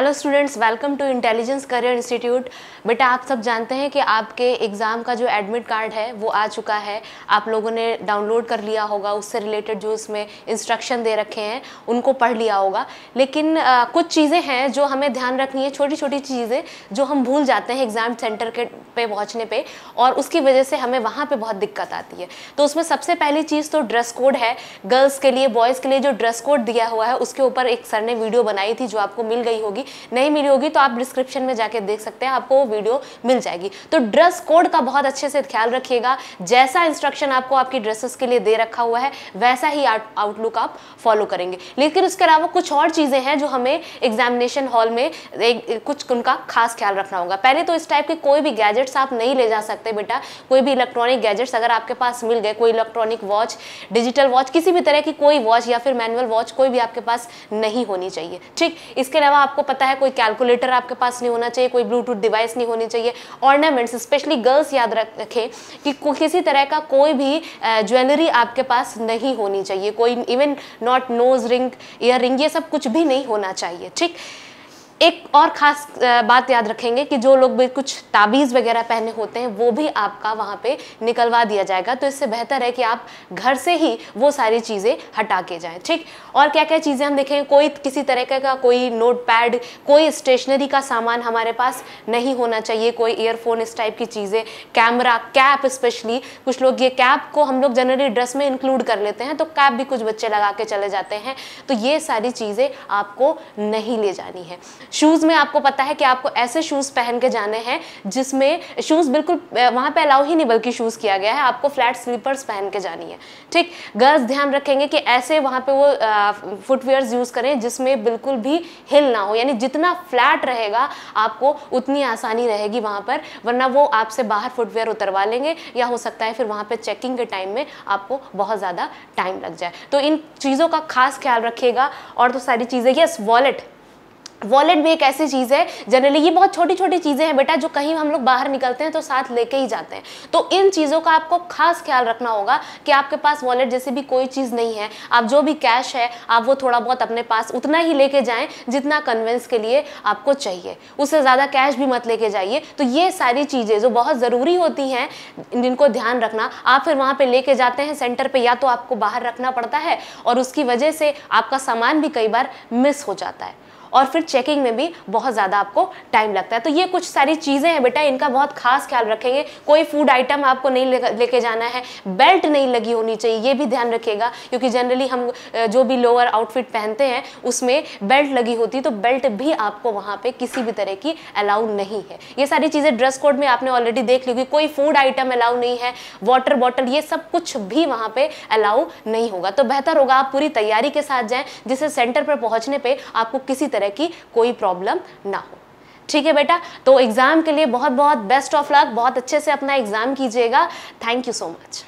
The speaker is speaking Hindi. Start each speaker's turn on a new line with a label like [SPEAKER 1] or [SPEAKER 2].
[SPEAKER 1] hello students welcome to intelligence career institute बेटा आप सब जानते हैं कि आपके एग्ज़ाम का जो एडमिट कार्ड है वो आ चुका है आप लोगों ने डाउनलोड कर लिया होगा उससे रिलेटेड जो उसमें इंस्ट्रक्शन दे रखे हैं उनको पढ़ लिया होगा लेकिन आ, कुछ चीज़ें हैं जो हमें ध्यान रखनी है छोटी छोटी चीज़ें जो हम भूल जाते हैं एग्ज़ाम सेंटर के पे पहुँचने पर और उसकी वजह से हमें वहाँ पर बहुत दिक्कत आती है तो उसमें सबसे पहली चीज़ तो ड्रेस कोड है गर्ल्स के लिए बॉयज़ के लिए जो ड्रेस कोड दिया हुआ है उसके ऊपर एक सर ने वीडियो बनाई थी जो आपको मिल गई होगी नहीं मिली होगी तो आप डिस्क्रिप्शन में जाके देख सकते हैं आपको वो वीडियो मिल जाएगी तो ड्रेस कोड का बहुत अच्छे से ख्याल रखिएगा जैसा इंस्ट्रक्शन आपको आपकी ड्रेसेस के लिए दे रखा हुआ है वैसा ही आउटलुक आप फॉलो करेंगे लेकिन उसके अलावा कुछ और चीज़ें हैं जो हमें एग्जामिनेशन हॉल में एक कुछ उनका खास ख्याल रखना होगा पहले तो इस टाइप के कोई भी गैजेट्स आप नहीं ले जा सकते बेटा कोई भी इलेक्ट्रॉनिक गैजेट्स अगर आपके पास मिल गए कोई इलेक्ट्रॉनिक वॉच डिजिटल वॉच किसी भी तरह की कोई वॉच या फिर मैनुअल वॉच कोई भी आपके पास नहीं होनी चाहिए ठीक इसके अलावा आपको पता है कोई कैलकुलेटर आपके पास नहीं होना चाहिए कोई ब्लूटूथ डिवाइस नहीं होनी चाहिए ऑर्नामेंट्स स्पेशली गर्ल्स याद रखें कि किसी तरह का कोई भी ज्वेलरी आपके पास नहीं होनी चाहिए कोई even not nose ring ear ring ये सब कुछ भी नहीं होना चाहिए ठीक एक और ख़ास बात याद रखेंगे कि जो लोग भी कुछ ताबीज़ वगैरह पहने होते हैं वो भी आपका वहाँ पे निकलवा दिया जाएगा तो इससे बेहतर है कि आप घर से ही वो सारी चीज़ें हटा के जाएँ ठीक और क्या क्या चीज़ें हम देखें कोई किसी तरीके का कोई नोट पैड कोई स्टेशनरी का सामान हमारे पास नहीं होना चाहिए कोई ईयरफोन इस टाइप की चीज़ें कैमरा कैप स्पेशली कुछ लोग ये कैप को हम लोग जनरली ड्रेस में इंक्लूड कर लेते हैं तो कैप भी कुछ बच्चे लगा के चले जाते हैं तो ये सारी चीज़ें आपको नहीं ले जानी है शूज़ में आपको पता है कि आपको ऐसे शूज़ पहन के जाने हैं जिसमें शूज़ बिल्कुल वहाँ पे अलाउ ही नहीं बल्कि शूज़ किया गया है आपको फ्लैट स्लीपर्स पहन के जानी है ठीक गर्ल्स ध्यान रखेंगे कि ऐसे वहाँ पर वो फुटवेयर्स यूज़ करें जिसमें बिल्कुल भी हिल ना हो यानी जितना फ्लैट रहेगा आपको उतनी आसानी रहेगी वहाँ पर वरना वो आपसे बाहर फुटवेयर उतरवा लेंगे या हो सकता है फिर वहाँ पर चेकिंग के टाइम में आपको बहुत ज़्यादा टाइम लग जाए तो इन चीज़ों का खास ख्याल रखिएगा और तो सारी चीज़ें यस वॉलेट वॉलेट भी एक ऐसी चीज़ है जनरली ये बहुत छोटी छोटी चीज़ें हैं बेटा जो कहीं हम लोग बाहर निकलते हैं तो साथ लेके ही जाते हैं तो इन चीज़ों का आपको खास ख्याल रखना होगा कि आपके पास वॉलेट जैसी भी कोई चीज़ नहीं है आप जो भी कैश है आप वो थोड़ा बहुत अपने पास उतना ही लेके जाएं जितना कन्वेंस के लिए आपको चाहिए उससे ज़्यादा कैश भी मत लेके जाइए तो ये सारी चीज़ें जो बहुत ज़रूरी होती हैं जिनको ध्यान रखना आप फिर वहाँ पर लेके जाते हैं सेंटर पर या तो आपको बाहर रखना पड़ता है और उसकी वजह से आपका सामान भी कई बार मिस हो जाता है और फिर चेकिंग में भी बहुत ज़्यादा आपको टाइम लगता है तो ये कुछ सारी चीज़ें हैं बेटा इनका बहुत खास ख्याल रखेंगे कोई फूड आइटम आपको नहीं लेके जाना है बेल्ट नहीं लगी होनी चाहिए ये भी ध्यान रखिएगा क्योंकि जनरली हम जो भी लोअर आउटफिट पहनते हैं उसमें बेल्ट लगी होती तो बेल्ट भी आपको वहाँ पर किसी भी तरह की अलाउ नहीं है ये सारी चीज़ें ड्रेस कोड में आपने ऑलरेडी देख ली होगी कोई फूड आइटम अलाउ नहीं है वाटर बॉटल ये सब कुछ भी वहाँ पर अलाउ नहीं होगा तो बेहतर होगा आप पूरी तैयारी के साथ जाएँ जिससे सेंटर पर पहुँचने पर आपको किसी तरह तरह की कोई प्रॉब्लम ना हो ठीक है बेटा तो एग्ज़ाम के लिए बहुत बहुत बेस्ट ऑफ लक बहुत अच्छे से अपना एग्ज़ाम कीजिएगा थैंक यू सो मच